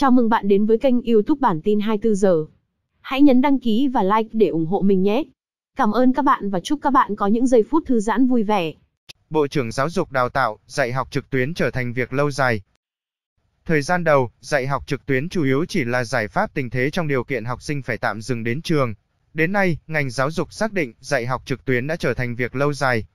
Chào mừng bạn đến với kênh YouTube bản tin 24 giờ. Hãy nhấn đăng ký và like để ủng hộ mình nhé. Cảm ơn các bạn và chúc các bạn có những giây phút thư giãn vui vẻ. Bộ trưởng Giáo dục Đào tạo, dạy học trực tuyến trở thành việc lâu dài. Thời gian đầu, dạy học trực tuyến chủ yếu chỉ là giải pháp tình thế trong điều kiện học sinh phải tạm dừng đến trường. Đến nay, ngành giáo dục xác định dạy học trực tuyến đã trở thành việc lâu dài,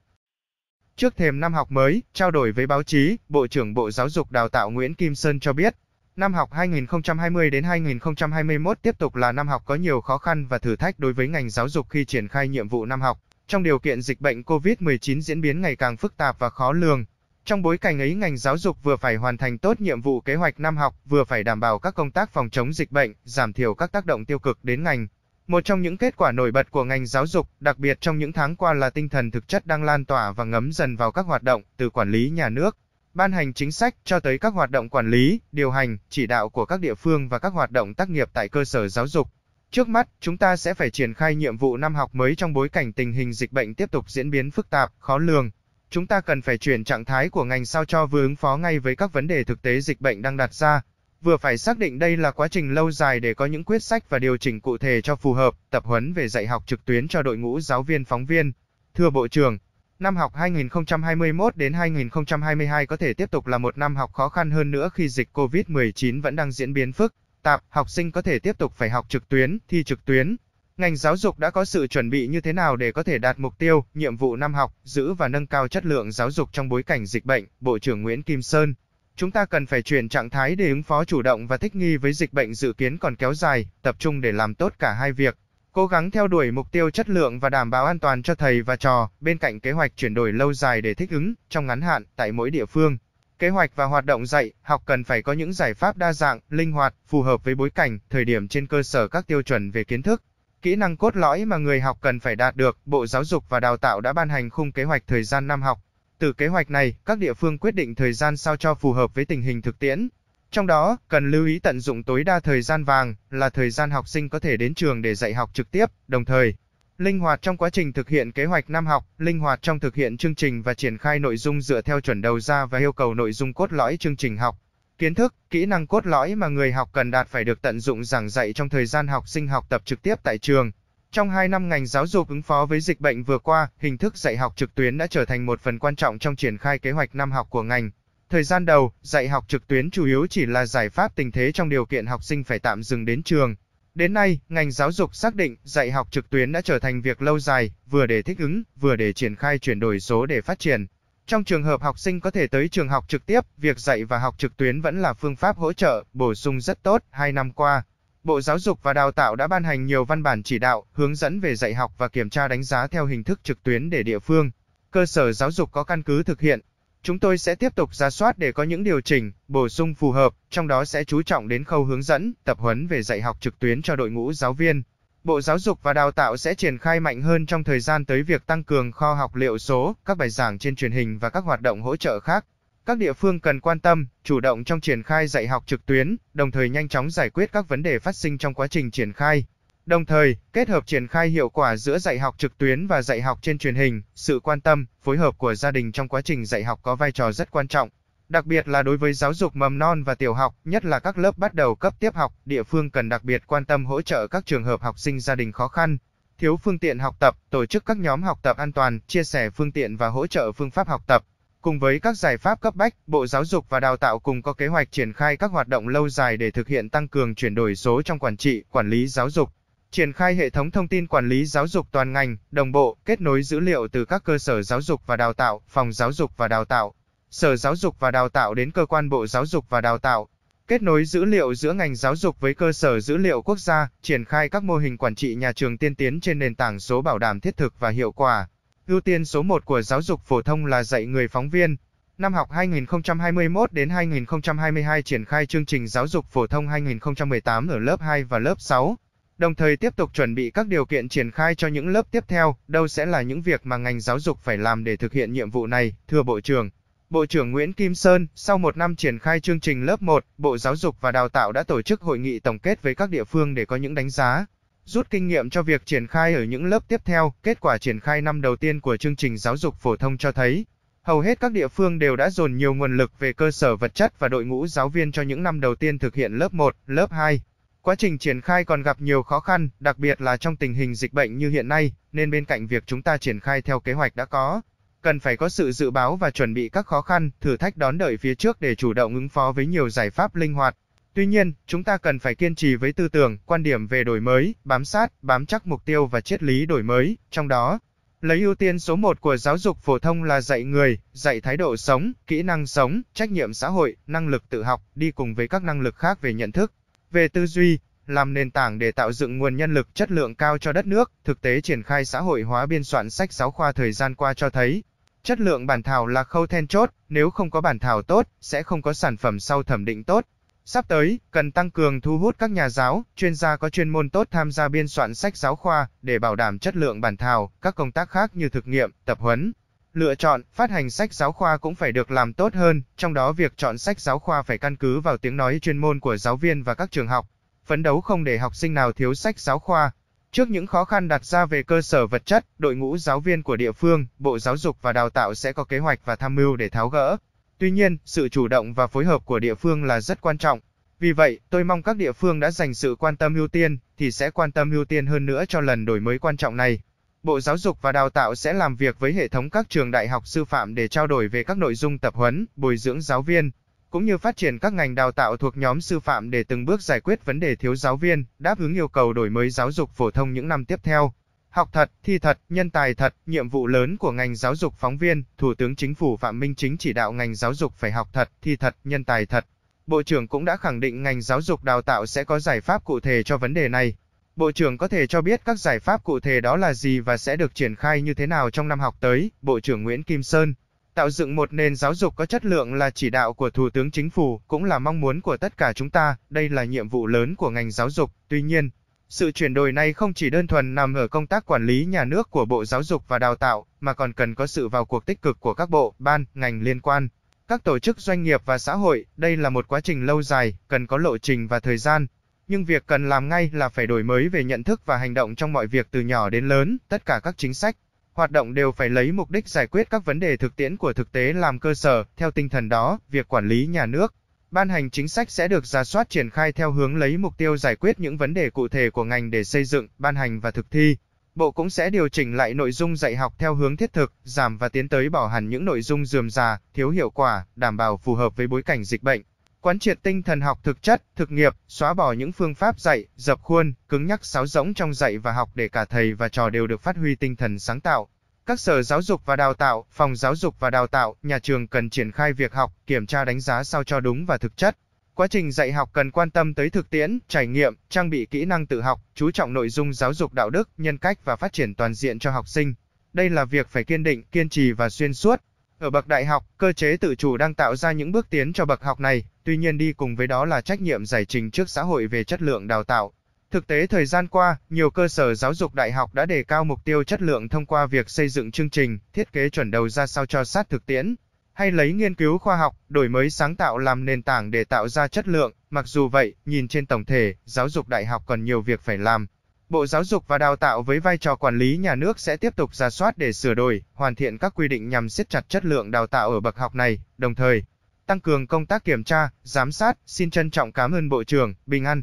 Trước thềm năm học mới, trao đổi với báo chí, Bộ trưởng Bộ Giáo dục Đào tạo Nguyễn Kim Sơn cho biết, Năm học 2020 đến 2021 tiếp tục là năm học có nhiều khó khăn và thử thách đối với ngành giáo dục khi triển khai nhiệm vụ năm học, trong điều kiện dịch bệnh COVID-19 diễn biến ngày càng phức tạp và khó lường. Trong bối cảnh ấy, ngành giáo dục vừa phải hoàn thành tốt nhiệm vụ kế hoạch năm học, vừa phải đảm bảo các công tác phòng chống dịch bệnh, giảm thiểu các tác động tiêu cực đến ngành. Một trong những kết quả nổi bật của ngành giáo dục, đặc biệt trong những tháng qua là tinh thần thực chất đang lan tỏa và ngấm dần vào các hoạt động từ quản lý nhà nước ban hành chính sách cho tới các hoạt động quản lý, điều hành, chỉ đạo của các địa phương và các hoạt động tác nghiệp tại cơ sở giáo dục. Trước mắt, chúng ta sẽ phải triển khai nhiệm vụ năm học mới trong bối cảnh tình hình dịch bệnh tiếp tục diễn biến phức tạp, khó lường. Chúng ta cần phải chuyển trạng thái của ngành sao cho vừa ứng phó ngay với các vấn đề thực tế dịch bệnh đang đặt ra, vừa phải xác định đây là quá trình lâu dài để có những quyết sách và điều chỉnh cụ thể cho phù hợp, tập huấn về dạy học trực tuyến cho đội ngũ giáo viên phóng viên. Thưa Bộ trưởng, Năm học 2021 đến 2022 có thể tiếp tục là một năm học khó khăn hơn nữa khi dịch COVID-19 vẫn đang diễn biến phức tạp, học sinh có thể tiếp tục phải học trực tuyến, thi trực tuyến. Ngành giáo dục đã có sự chuẩn bị như thế nào để có thể đạt mục tiêu, nhiệm vụ năm học, giữ và nâng cao chất lượng giáo dục trong bối cảnh dịch bệnh, Bộ trưởng Nguyễn Kim Sơn. Chúng ta cần phải chuyển trạng thái để ứng phó chủ động và thích nghi với dịch bệnh dự kiến còn kéo dài, tập trung để làm tốt cả hai việc, cố gắng theo đuổi mục tiêu chất lượng và đảm bảo an toàn cho thầy và trò, bên cạnh kế hoạch chuyển đổi lâu dài để thích ứng trong ngắn hạn tại mỗi địa phương. Kế hoạch và hoạt động dạy, học cần phải có những giải pháp đa dạng, linh hoạt, phù hợp với bối cảnh, thời điểm trên cơ sở các tiêu chuẩn về kiến thức, kỹ năng cốt lõi mà người học cần phải đạt được. Bộ Giáo dục và Đào tạo đã ban hành khung kế hoạch thời gian năm học. Từ kế hoạch này, các địa phương quyết định thời gian sao cho phù hợp với tình hình thực tiễn, trong đó, cần lưu ý tận dụng tối đa thời gian vàng là thời gian học sinh có thể đến trường để dạy học trực tiếp, đồng thời linh hoạt trong quá trình thực hiện kế hoạch năm học, linh hoạt trong thực hiện chương trình và triển khai nội dung dựa theo chuẩn đầu ra và yêu cầu nội dung cốt lõi chương trình học. Kiến thức, kỹ năng cốt lõi mà người học cần đạt phải được tận dụng giảng dạy trong thời gian học sinh học tập trực tiếp tại trường. Trong 2 năm ngành giáo dục ứng phó với dịch bệnh vừa qua, hình thức dạy học trực tuyến đã trở thành một phần quan trọng trong triển khai kế hoạch năm học của ngành. Thời gian đầu, dạy học trực tuyến chủ yếu chỉ là giải pháp tình thế trong điều kiện học sinh phải tạm dừng đến trường. Đến nay, ngành giáo dục xác định dạy học trực tuyến đã trở thành việc lâu dài, vừa để thích ứng, vừa để triển khai chuyển đổi số để phát triển. Trong trường hợp học sinh có thể tới trường học trực tiếp, việc dạy và học trực tuyến vẫn là phương pháp hỗ trợ, bổ sung rất tốt, hai năm qua. Bộ Giáo dục và Đào tạo đã ban hành nhiều văn bản chỉ đạo, hướng dẫn về dạy học và kiểm tra đánh giá theo hình thức trực tuyến để địa phương, cơ sở giáo dục có căn cứ thực hiện, Chúng tôi sẽ tiếp tục ra soát để có những điều chỉnh, bổ sung phù hợp, trong đó sẽ chú trọng đến khâu hướng dẫn, tập huấn về dạy học trực tuyến cho đội ngũ giáo viên. Bộ Giáo dục và Đào tạo sẽ triển khai mạnh hơn trong thời gian tới việc tăng cường kho học liệu số, các bài giảng trên truyền hình và các hoạt động hỗ trợ khác. Các địa phương cần quan tâm, chủ động trong triển khai dạy học trực tuyến, đồng thời nhanh chóng giải quyết các vấn đề phát sinh trong quá trình triển khai. Đồng thời, kết hợp triển khai hiệu quả giữa dạy học trực tuyến và dạy học trên truyền hình, sự quan tâm, phối hợp của gia đình trong quá trình dạy học có vai trò rất quan trọng. Đặc biệt là đối với giáo dục mầm non và tiểu học, nhất là các lớp bắt đầu cấp tiếp học, địa phương cần đặc biệt quan tâm hỗ trợ các trường hợp học sinh gia đình khó khăn, thiếu phương tiện học tập, tổ chức các nhóm học tập an toàn, chia sẻ phương tiện và hỗ trợ phương pháp học tập. Cùng với các giải pháp cấp bách, Bộ Giáo dục và Đào tạo cùng có kế hoạch triển khai các hoạt động lâu dài để thực hiện tăng cường chuyển đổi số trong quản trị, quản lý giáo dục triển khai hệ thống thông tin quản lý giáo dục toàn ngành, đồng bộ, kết nối dữ liệu từ các cơ sở giáo dục và đào tạo, phòng giáo dục và đào tạo, sở giáo dục và đào tạo đến cơ quan bộ giáo dục và đào tạo, kết nối dữ liệu giữa ngành giáo dục với cơ sở dữ liệu quốc gia, triển khai các mô hình quản trị nhà trường tiên tiến trên nền tảng số bảo đảm thiết thực và hiệu quả. Ưu tiên số 1 của giáo dục phổ thông là dạy người phóng viên. Năm học 2021 đến 2022 triển khai chương trình giáo dục phổ thông 2018 ở lớp 2 và lớp 6 đồng thời tiếp tục chuẩn bị các điều kiện triển khai cho những lớp tiếp theo, đâu sẽ là những việc mà ngành giáo dục phải làm để thực hiện nhiệm vụ này, thưa Bộ trưởng. Bộ trưởng Nguyễn Kim Sơn, sau một năm triển khai chương trình lớp 1, Bộ Giáo dục và Đào tạo đã tổ chức hội nghị tổng kết với các địa phương để có những đánh giá, rút kinh nghiệm cho việc triển khai ở những lớp tiếp theo. Kết quả triển khai năm đầu tiên của chương trình giáo dục phổ thông cho thấy, hầu hết các địa phương đều đã dồn nhiều nguồn lực về cơ sở vật chất và đội ngũ giáo viên cho những năm đầu tiên thực hiện lớp 1, lớp 2. Quá trình triển khai còn gặp nhiều khó khăn, đặc biệt là trong tình hình dịch bệnh như hiện nay, nên bên cạnh việc chúng ta triển khai theo kế hoạch đã có, cần phải có sự dự báo và chuẩn bị các khó khăn, thử thách đón đợi phía trước để chủ động ứng phó với nhiều giải pháp linh hoạt. Tuy nhiên, chúng ta cần phải kiên trì với tư tưởng, quan điểm về đổi mới, bám sát, bám chắc mục tiêu và triết lý đổi mới, trong đó lấy ưu tiên số 1 của giáo dục phổ thông là dạy người, dạy thái độ sống, kỹ năng sống, trách nhiệm xã hội, năng lực tự học đi cùng với các năng lực khác về nhận thức về tư duy, làm nền tảng để tạo dựng nguồn nhân lực chất lượng cao cho đất nước. Thực tế triển khai xã hội hóa biên soạn sách giáo khoa thời gian qua cho thấy, chất lượng bản thảo là khâu then chốt, nếu không có bản thảo tốt, sẽ không có sản phẩm sau thẩm định tốt. Sắp tới, cần tăng cường thu hút các nhà giáo, chuyên gia có chuyên môn tốt tham gia biên soạn sách giáo khoa để bảo đảm chất lượng bản thảo, các công tác khác như thực nghiệm, tập huấn, Lựa chọn, phát hành sách giáo khoa cũng phải được làm tốt hơn, trong đó việc chọn sách giáo khoa phải căn cứ vào tiếng nói chuyên môn của giáo viên và các trường học, phấn đấu không để học sinh nào thiếu sách giáo khoa. Trước những khó khăn đặt ra về cơ sở vật chất, đội ngũ giáo viên của địa phương, Bộ Giáo dục và Đào tạo sẽ có kế hoạch và tham mưu để tháo gỡ. Tuy nhiên, sự chủ động và phối hợp của địa phương là rất quan trọng. Vì vậy, tôi mong các địa phương đã dành sự quan tâm ưu tiên thì sẽ quan tâm ưu tiên hơn nữa cho lần đổi mới quan trọng này. Bộ Giáo dục và Đào tạo sẽ làm việc với hệ thống các trường đại học sư phạm để trao đổi về các nội dung tập huấn, bồi dưỡng giáo viên, cũng như phát triển các ngành đào tạo thuộc nhóm sư phạm để từng bước giải quyết vấn đề thiếu giáo viên, đáp ứng yêu cầu đổi mới giáo dục phổ thông những năm tiếp theo. Học thật, thi thật, nhân tài thật, nhiệm vụ lớn của ngành giáo dục phóng viên, Thủ tướng Chính phủ Phạm Minh Chính chỉ đạo ngành giáo dục phải học thật, thi thật, nhân tài thật. Bộ trưởng cũng đã khẳng định ngành giáo dục đào tạo sẽ có giải pháp cụ thể cho vấn đề này. Bộ trưởng có thể cho biết các giải pháp cụ thể đó là gì và sẽ được triển khai như thế nào trong năm học tới, Bộ trưởng Nguyễn Kim Sơn. Tạo dựng một nền giáo dục có chất lượng là chỉ đạo của Thủ tướng Chính phủ, cũng là mong muốn của tất cả chúng ta, đây là nhiệm vụ lớn của ngành giáo dục. Tuy nhiên, sự chuyển đổi này không chỉ đơn thuần nằm ở công tác quản lý nhà nước của Bộ Giáo dục và Đào tạo, mà còn cần có sự vào cuộc tích cực của các bộ, ban, ngành liên quan, các tổ chức doanh nghiệp và xã hội. Đây là một quá trình lâu dài, cần có lộ trình và thời gian, nhưng việc cần làm ngay là phải đổi mới về nhận thức và hành động trong mọi việc từ nhỏ đến lớn, tất cả các chính sách, hoạt động đều phải lấy mục đích giải quyết các vấn đề thực tiễn của thực tế làm cơ sở, theo tinh thần đó, việc quản lý nhà nước, ban hành chính sách sẽ được ra soát triển khai theo hướng lấy mục tiêu giải quyết những vấn đề cụ thể của ngành để xây dựng, ban hành và thực thi. Bộ cũng sẽ điều chỉnh lại nội dung dạy học theo hướng thiết thực, giảm và tiến tới bỏ hẳn những nội dung dườm già, thiếu hiệu quả, đảm bảo phù hợp với bối cảnh dịch bệnh quán triệt tinh thần học thực chất, thực nghiệp, xóa bỏ những phương pháp dạy, dập khuôn, cứng nhắc sáo rỗng trong dạy và học để cả thầy và trò đều được phát huy tinh thần sáng tạo. Các sở giáo dục và đào tạo, phòng giáo dục và đào tạo, nhà trường cần triển khai việc học, kiểm tra đánh giá sao cho đúng và thực chất. Quá trình dạy học cần quan tâm tới thực tiễn, trải nghiệm, trang bị kỹ năng tự học, chú trọng nội dung giáo dục đạo đức, nhân cách và phát triển toàn diện cho học sinh. Đây là việc phải kiên định, kiên trì và xuyên suốt. Ở bậc đại học, cơ chế tự chủ đang tạo ra những bước tiến cho bậc học này, tuy nhiên đi cùng với đó là trách nhiệm giải trình trước xã hội về chất lượng đào tạo. Thực tế thời gian qua, nhiều cơ sở giáo dục đại học đã đề cao mục tiêu chất lượng thông qua việc xây dựng chương trình, thiết kế chuẩn đầu ra sao cho sát thực tiễn, hay lấy nghiên cứu khoa học, đổi mới sáng tạo làm nền tảng để tạo ra chất lượng. Mặc dù vậy, nhìn trên tổng thể, giáo dục đại học còn nhiều việc phải làm. Bộ Giáo dục và Đào tạo với vai trò quản lý nhà nước sẽ tiếp tục ra soát để sửa đổi, hoàn thiện các quy định nhằm siết chặt chất lượng đào tạo ở bậc học này, đồng thời tăng cường công tác kiểm tra, giám sát, xin trân trọng cảm ơn Bộ trưởng, Bình An.